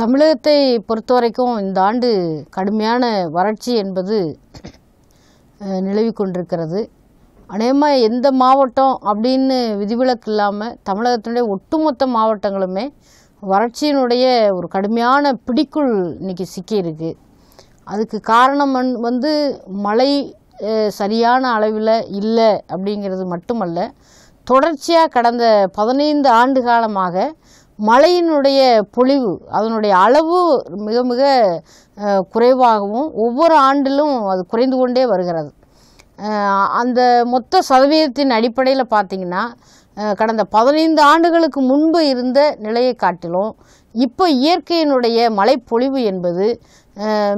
தமிழகத்தை பொறுத்த வரைக்கும் இந்த ஆண்டு கடுமையான வறட்சி என்பது நிலவி கொண்டிருக்கிறது அநேகமாக எந்த மாவட்டம் அப்படின்னு விதிவிலக்கு இல்லாமல் தமிழகத்தினுடைய ஒட்டுமொத்த மாவட்டங்களுமே வறட்சியினுடைய ஒரு கடுமையான பிடிக்குள் இன்றைக்கி சிக்கியிருக்கு அதுக்கு காரணம் வந்து மழை சரியான அளவில் இல்லை அப்படிங்கிறது மட்டுமல்ல தொடர்ச்சியாக கடந்த பதினைந்து ஆண்டு காலமாக மழையினுடைய பொழிவு அதனுடைய அளவு மிக மிக குறைவாகவும் ஒவ்வொரு ஆண்டிலும் அது குறைந்து கொண்டே வருகிறது அந்த மொத்த சதவீதத்தின் அடிப்படையில் பார்த்திங்கன்னா கடந்த பதினைந்து ஆண்டுகளுக்கு முன்பு இருந்த நிலையை காட்டிலும் இப்போ இயற்கையினுடைய மழைப்பொழிவு என்பது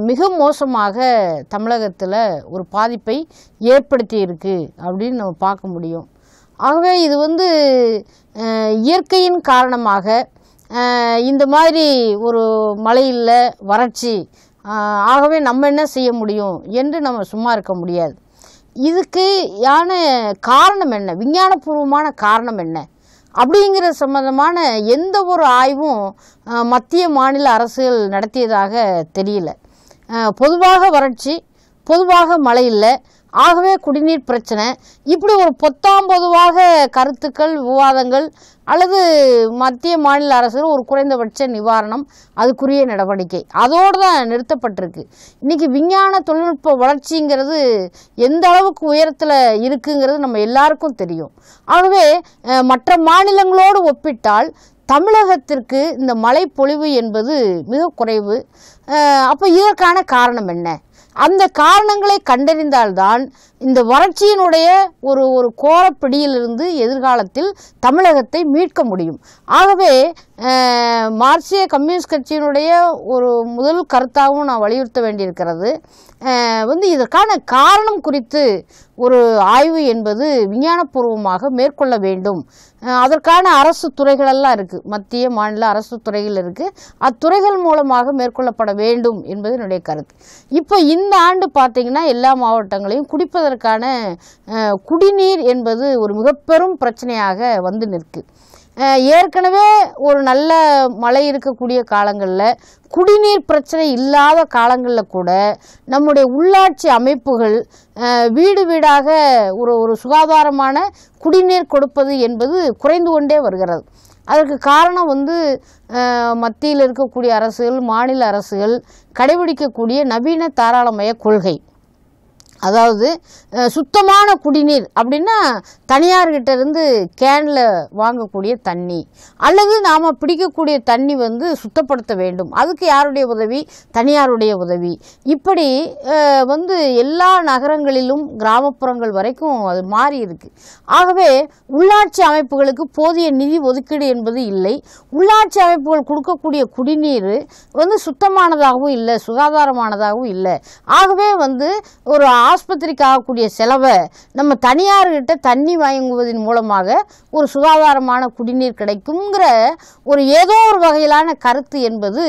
மிக மோசமாக தமிழகத்தில் ஒரு பாதிப்பை ஏற்படுத்தி இருக்குது அப்படின்னு நம்ம பார்க்க முடியும் ஆகவே இது வந்து இயற்கையின் காரணமாக இந்த மாதிரி ஒரு மழையில் வறட்சி ஆகவே நம்ம என்ன செய்ய முடியும் என்று நம்ம சும்மா இருக்க முடியாது இதுக்கு யான காரணம் என்ன விஞ்ஞானபூர்வமான காரணம் என்ன அப்படிங்கிற சம்மந்தமான எந்த ஒரு ஆய்வும் மத்திய மாநில அரசுகள் நடத்தியதாக தெரியல பொதுவாக வறட்சி பொதுவாக மழை இல்லை ஆகவே குடிநீர் பிரச்சனை இப்படி ஒரு பொத்தாம் பொதுவாக கருத்துக்கள் விவாதங்கள் அல்லது மத்திய மாநில அரசுகள் ஒரு குறைந்தபட்ச நிவாரணம் அதுக்குரிய நடவடிக்கை அதோடு தான் நிறுத்தப்பட்டிருக்கு இன்றைக்கி விஞ்ஞான தொழில்நுட்ப வளர்ச்சிங்கிறது எந்த அளவுக்கு உயரத்தில் இருக்குங்கிறது நம்ம எல்லாருக்கும் தெரியும் ஆகவே மற்ற மாநிலங்களோடு ஒப்பிட்டால் தமிழகத்திற்கு இந்த பொழிவு என்பது மிக குறைவு அப்போ இதற்கான காரணம் என்ன அந்த காரணங்களை கண்டறிந்தால்தான் இந்த வறட்சியினுடைய ஒரு ஒரு கோரப்பிடியிலிருந்து எதிர்காலத்தில் தமிழகத்தை மீட்க முடியும் ஆகவே மார்க்சிய கம்யூனிஸ்ட் கட்சியினுடைய ஒரு முதல் கருத்தாகவும் நான் வலியுறுத்த வேண்டியிருக்கிறது வந்து இதற்கான காரணம் குறித்து ஒரு ஆய்வு என்பது விஞ்ஞானபூர்வமாக மேற்கொள்ள வேண்டும் அதற்கான அரசு துறைகளெல்லாம் இருக்குது மத்திய மாநில அரசு துறைகள் இருக்குது அத்துறைகள் மூலமாக மேற்கொள்ளப்பட வேண்டும் என்பது என்னுடைய கருத்து இப்போ இந்த ஆண்டு பார்த்திங்கன்னா எல்லா மாவட்டங்களையும் குடிப்பதற்கான குடிநீர் என்பது ஒரு மிக பிரச்சனையாக வந்து நிற்கு ஏற்கனவே ஒரு நல்ல மழை இருக்கக்கூடிய காலங்களில் குடிநீர் பிரச்சனை இல்லாத காலங்களில் கூட நம்முடைய உள்ளாட்சி அமைப்புகள் வீடு வீடாக ஒரு ஒரு சுகாதாரமான குடிநீர் கொடுப்பது என்பது குறைந்து கொண்டே வருகிறது அதற்கு காரணம் வந்து மத்தியில் இருக்கக்கூடிய அரசுகள் மாநில அரசுகள் கடைபிடிக்கக்கூடிய நவீன தாராளமய கொள்கை அதாவது சுத்தமான குடிநீர் அப்படின்னா தனியார்கிட்ட இருந்து கேனில் வாங்கக்கூடிய தண்ணி அல்லது நாம் பிடிக்கக்கூடிய தண்ணி வந்து சுத்தப்படுத்த வேண்டும் அதுக்கு யாருடைய உதவி தனியாருடைய உதவி இப்படி வந்து எல்லா நகரங்களிலும் கிராமப்புறங்கள் வரைக்கும் அது மாறி இருக்குது ஆகவே உள்ளாட்சி அமைப்புகளுக்கு போதிய நிதி ஒதுக்கீடு என்பது இல்லை உள்ளாட்சி அமைப்புகள் கொடுக்கக்கூடிய குடிநீர் வந்து சுத்தமானதாகவும் இல்லை சுகாதாரமானதாகவும் இல்லை ஆகவே வந்து ஒரு ஆஸ்பத்திரிக்கு ஆகக்கூடிய செலவை நம்ம தனியார்கிட்ட தண்ணி வாங்குவதன் மூலமாக ஒரு சுகாதாரமான குடிநீர் கிடைக்குங்கிற ஒரு ஏதோ ஒரு வகையிலான கருத்து என்பது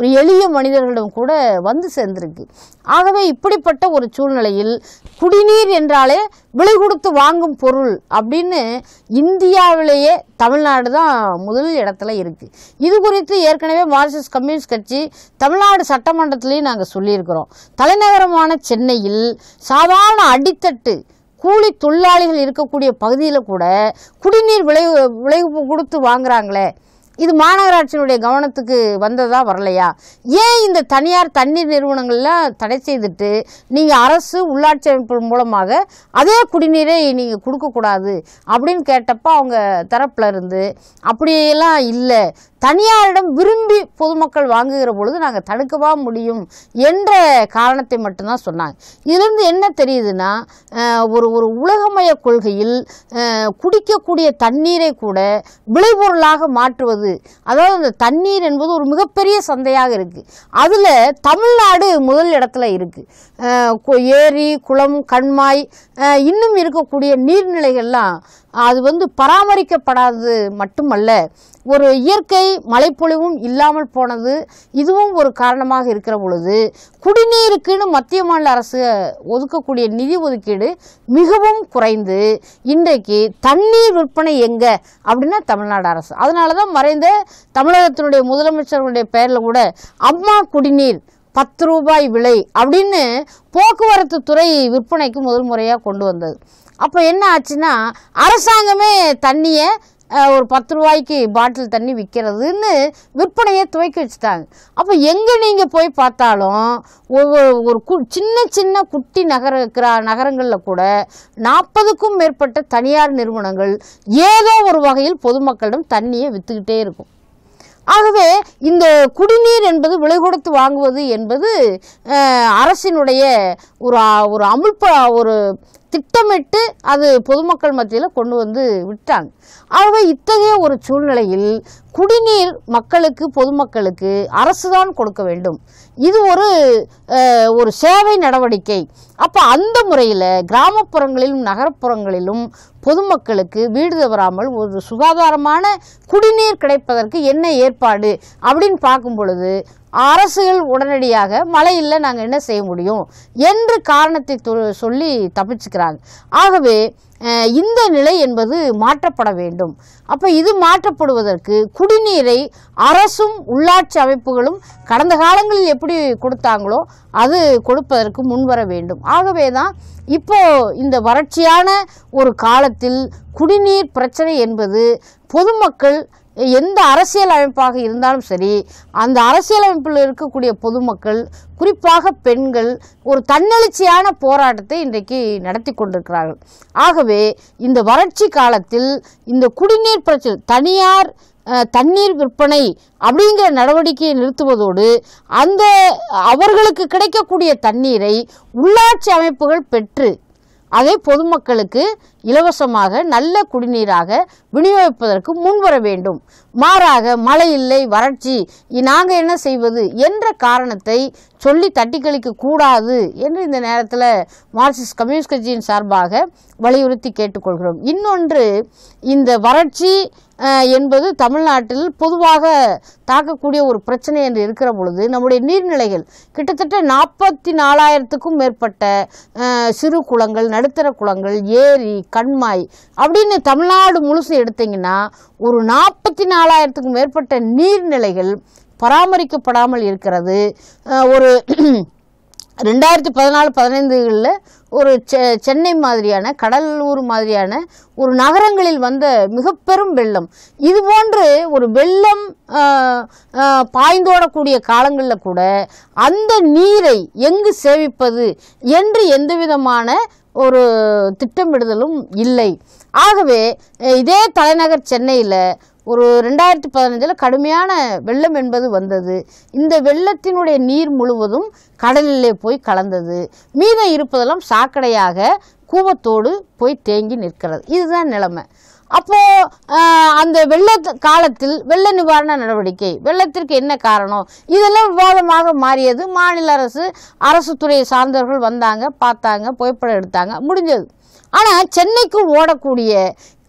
ஒரு எளிய மனிதர்களிடம் கூட வந்து சேர்ந்திருக்கு ஆகவே இப்படிப்பட்ட ஒரு சூழ்நிலையில் குடிநீர் என்றாலே விலை கொடுத்து வாங்கும் பொருள் அப்படின்னு இந்தியாவிலேயே தமிழ்நாடு தான் முதல் இடத்துல இருக்குது இது குறித்து ஏற்கனவே மார்க்சிஸ்ட் கம்யூனிஸ்ட் கட்சி தமிழ்நாடு சட்டமன்றத்திலையும் நாங்கள் சொல்லியிருக்கிறோம் தலைநகரமான சென்னையில் சாதாரண அடித்தட்டு கூலி தொழிலாளிகள் இருக்கக்கூடிய பகுதியில் கூட குடிநீர் விளைவு விளைவு கொடுத்து வாங்குறாங்களே இது மாநகராட்சியினுடைய கவனத்துக்கு வந்ததா வரலையா ஏன் இந்த தனியார் தண்ணீர் நிறுவனங்கள்லாம் தடை செய்துட்டு நீங்கள் அரசு உள்ளாட்சி அமைப்பு மூலமாக அதே குடிநீரை நீங்கள் கொடுக்கக்கூடாது அப்படின்னு கேட்டப்போ அவங்க தரப்பில் இருந்து அப்படியெல்லாம் இல்லை தனியாரிடம் விரும்பி பொதுமக்கள் வாங்குகிற பொழுது நாங்கள் தடுக்கவா முடியும் என்ற காரணத்தை மட்டும்தான் சொன்னாங்க இதுலேருந்து என்ன தெரியுதுன்னா ஒரு ஒரு உலகமய கொள்கையில் குடிக்கக்கூடிய தண்ணீரை கூட விளைபொருளாக மாற்றுவது வருது அதாவது அந்த தண்ணீர் என்பது ஒரு மிகப்பெரிய சந்தையாக இருக்குது அதில் தமிழ்நாடு முதல் இடத்துல இருக்குது ஏரி குளம் கண்மாய் இன்னும் இருக்கக்கூடிய நீர்நிலைகள்லாம் அது வந்து பராமரிக்கப்படாதது மட்டுமல்ல ஒரு இயற்கை மழைப்பொழிவும் இல்லாமல் போனது இதுவும் ஒரு காரணமாக இருக்கிற பொழுது குடிநீருக்குன்னு மத்திய மாநில அரசு ஒதுக்கக்கூடிய நிதி ஒதுக்கீடு மிகவும் குறைந்து இன்றைக்கு தண்ணீர் விற்பனை எங்கே அப்படின்னா தமிழ்நாடு அரசு அதனால தான் மறைந்த தமிழகத்தினுடைய முதலமைச்சர்களுடைய பெயரில் கூட அம்மா குடிநீர் பத்து ரூபாய் விலை அப்படின்னு போக்குவரத்து துறை விற்பனைக்கு முதல் முறையாக கொண்டு வந்தது அப்போ என்ன ஆச்சுன்னா அரசாங்கமே தண்ணியை ஒரு பத்து ரூபாய்க்கு பாட்டில் தண்ணி விற்கிறதுன்னு விற்பனையை துவைக்கி வச்சுட்டாங்க அப்போ எங்கே நீங்கள் போய் பார்த்தாலும் ஒவ்வொரு ஒரு கு சின்ன சின்ன குட்டி நகர இருக்கிற நகரங்களில் கூட நாற்பதுக்கும் மேற்பட்ட தனியார் நிறுவனங்கள் ஏதோ ஒரு வகையில் பொதுமக்களிடம் தண்ணியை விற்றுக்கிட்டே இருக்கும் ஆகவே இந்த குடிநீர் என்பது விலை கொடுத்து வாங்குவது என்பது அரசினுடைய ஒரு ஒரு அமுல்ப ஒரு திட்டமிட்டு அது பொதுமக்கள் மத்தியில் கொண்டு வந்து விட்டாங்க ஆகவே இத்தகைய ஒரு சூழ்நிலையில் குடிநீர் மக்களுக்கு பொதுமக்களுக்கு அரசு தான் கொடுக்க வேண்டும் இது ஒரு ஒரு சேவை நடவடிக்கை அப்போ அந்த முறையில் கிராமப்புறங்களிலும் நகர்ப்புறங்களிலும் பொதுமக்களுக்கு வீடு தவறாமல் ஒரு சுகாதாரமான குடிநீர் கிடைப்பதற்கு என்ன ஏற்பாடு அப்படின்னு பார்க்கும் பொழுது அரசுகள் உடனடியாக மழையில் நாங்கள் என்ன செய்ய முடியும் என்று காரணத்தை சொல்லி தப்பிச்சுக்கிறாங்க ஆகவே இந்த நிலை என்பது மாற்றப்பட வேண்டும் அப்போ இது மாற்றப்படுவதற்கு குடிநீரை அரசும் உள்ளாட்சி அமைப்புகளும் கடந்த காலங்களில் எப்படி கொடுத்தாங்களோ அது கொடுப்பதற்கு முன்வர வேண்டும் ஆகவே தான் இப்போ இந்த வறட்சியான ஒரு காலத்தில் குடிநீர் பிரச்சனை என்பது பொதுமக்கள் எந்த அரசியல் அமைப்பாக இருந்தாலும் சரி அந்த அரசியலமைப்பில் இருக்கக்கூடிய பொதுமக்கள் குறிப்பாக பெண்கள் ஒரு தன்னெழுச்சியான போராட்டத்தை இன்றைக்கு நடத்தி கொண்டிருக்கிறார்கள் ஆகவே இந்த வறட்சி காலத்தில் இந்த குடிநீர் பிரச்சனை தனியார் தண்ணீர் விற்பனை அப்படிங்கிற நடவடிக்கையை நிறுத்துவதோடு அந்த அவர்களுக்கு கிடைக்கக்கூடிய தண்ணீரை உள்ளாட்சி அமைப்புகள் பெற்று அதை பொதுமக்களுக்கு இலவசமாக நல்ல குடிநீராக விநியோகிப்பதற்கு முன்வர வேண்டும் மாறாக மழை இல்லை வறட்சி நாங்கள் என்ன செய்வது என்ற காரணத்தை சொல்லி தட்டிக்கழிக்க கூடாது என்று இந்த நேரத்தில் மார்க்சிஸ்ட் கம்யூனிஸ்ட் கட்சியின் சார்பாக வலியுறுத்தி கேட்டுக்கொள்கிறோம் இன்னொன்று இந்த வறட்சி என்பது தமிழ்நாட்டில் பொதுவாக தாக்கக்கூடிய ஒரு பிரச்சனை என்று இருக்கிற பொழுது நம்முடைய நீர்நிலைகள் கிட்டத்தட்ட நாற்பத்தி நாலாயிரத்துக்கும் மேற்பட்ட சிறு குளங்கள் நடுத்தர குளங்கள் ஏரி கண்மாய் அப்படின்னு தமிழ்நாடு முழுசு எடுத்திங்கன்னா ஒரு நாற்பத்தி நாலாயிரத்துக்கும் மேற்பட்ட நீர்நிலைகள் பராமரிக்கப்படாமல் இருக்கிறது ஒரு ரெண்டாயிரத்தி பதினாலு பதினைந்துகளில் ஒரு செ சென்னை மாதிரியான கடலூர் மாதிரியான ஒரு நகரங்களில் வந்த மிக பெரும் வெள்ளம் இது போன்று ஒரு வெள்ளம் பாய்ந்தோடக்கூடிய காலங்களில் கூட அந்த நீரை எங்கு சேவிப்பது என்று எந்த விதமான ஒரு திட்டமிடுதலும் இல்லை ஆகவே இதே தலைநகர் சென்னையில் ஒரு ரெண்டாயிரத்தி பதினஞ்சில் கடுமையான வெள்ளம் என்பது வந்தது இந்த வெள்ளத்தினுடைய நீர் முழுவதும் கடலிலே போய் கலந்தது மீதம் இருப்பதெல்லாம் சாக்கடையாக கூவத்தோடு போய் தேங்கி நிற்கிறது இதுதான் நிலைமை அப்போது அந்த வெள்ள காலத்தில் வெள்ள நிவாரண நடவடிக்கை வெள்ளத்திற்கு என்ன காரணம் இதெல்லாம் விவாதமாக மாறியது மாநில அரசு அரசு துறையை சார்ந்தவர்கள் வந்தாங்க பார்த்தாங்க புகைப்படம் எடுத்தாங்க முடிஞ்சது ஆனால் சென்னைக்கு ஓடக்கூடிய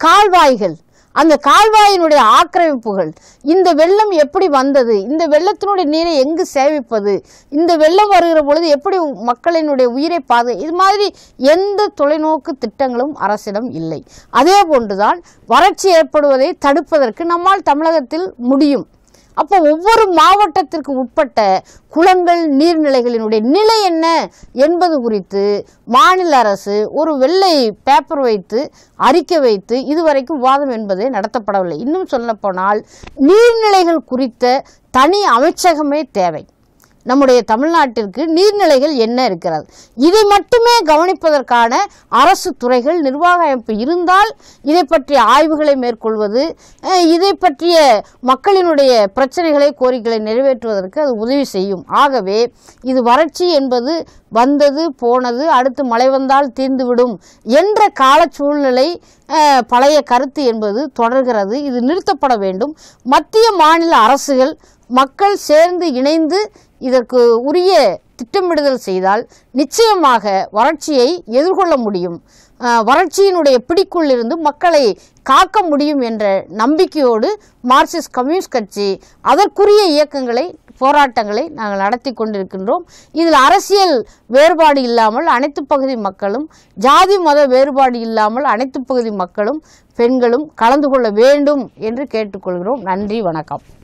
கால்வாய்கள் அந்த கால்வாயினுடைய ஆக்கிரமிப்புகள் இந்த வெள்ளம் எப்படி வந்தது இந்த வெள்ளத்தினுடைய நீரை எங்கு சேமிப்பது இந்த வெள்ளம் வருகிற பொழுது எப்படி மக்களினுடைய உயிரை பாது இது மாதிரி எந்த தொலைநோக்கு திட்டங்களும் அரசிடம் இல்லை அதே போன்றுதான் வறட்சி ஏற்படுவதை தடுப்பதற்கு நம்மால் தமிழகத்தில் முடியும் அப்போ ஒவ்வொரு மாவட்டத்திற்கு உட்பட்ட குளங்கள் நீர்நிலைகளினுடைய நிலை என்ன என்பது குறித்து மாநில அரசு ஒரு வெள்ளை பேப்பர் வைத்து அறிக்கை வைத்து இதுவரைக்கும் வாதம் என்பது நடத்தப்படவில்லை இன்னும் சொல்லப்போனால் நீர்நிலைகள் குறித்த தனி அமைச்சகமே தேவை நம்முடைய தமிழ்நாட்டிற்கு நீர்நிலைகள் என்ன இருக்கிறது இதை மட்டுமே கவனிப்பதற்கான அரசு துறைகள் நிர்வாக அமைப்பு இருந்தால் இதை பற்றிய ஆய்வுகளை மேற்கொள்வது இதை பற்றிய மக்களினுடைய பிரச்சனைகளை கோரிக்கைகளை நிறைவேற்றுவதற்கு அது உதவி செய்யும் ஆகவே இது வறட்சி என்பது வந்தது போனது அடுத்து மழை வந்தால் தீர்ந்துவிடும் என்ற கால சூழ்நிலை பழைய கருத்து என்பது தொடர்கிறது இது நிறுத்தப்பட வேண்டும் மத்திய மாநில அரசுகள் மக்கள் சேர்ந்து இணைந்து இதற்கு உரிய திட்டமிடுதல் செய்தால் நிச்சயமாக வறட்சியை எதிர்கொள்ள முடியும் வறட்சியினுடைய பிடிக்குள்ளிருந்து மக்களை காக்க முடியும் என்ற நம்பிக்கையோடு மார்க்சிஸ்ட் கம்யூனிஸ்ட் கட்சி அதற்குரிய இயக்கங்களை போராட்டங்களை நாங்கள் நடத்தி கொண்டிருக்கின்றோம் இதில் அரசியல் வேறுபாடு இல்லாமல் அனைத்து பகுதி மக்களும் ஜாதி மத வேறுபாடு இல்லாமல் அனைத்து பகுதி மக்களும் பெண்களும் கலந்து கொள்ள வேண்டும் என்று கேட்டுக்கொள்கிறோம் நன்றி வணக்கம்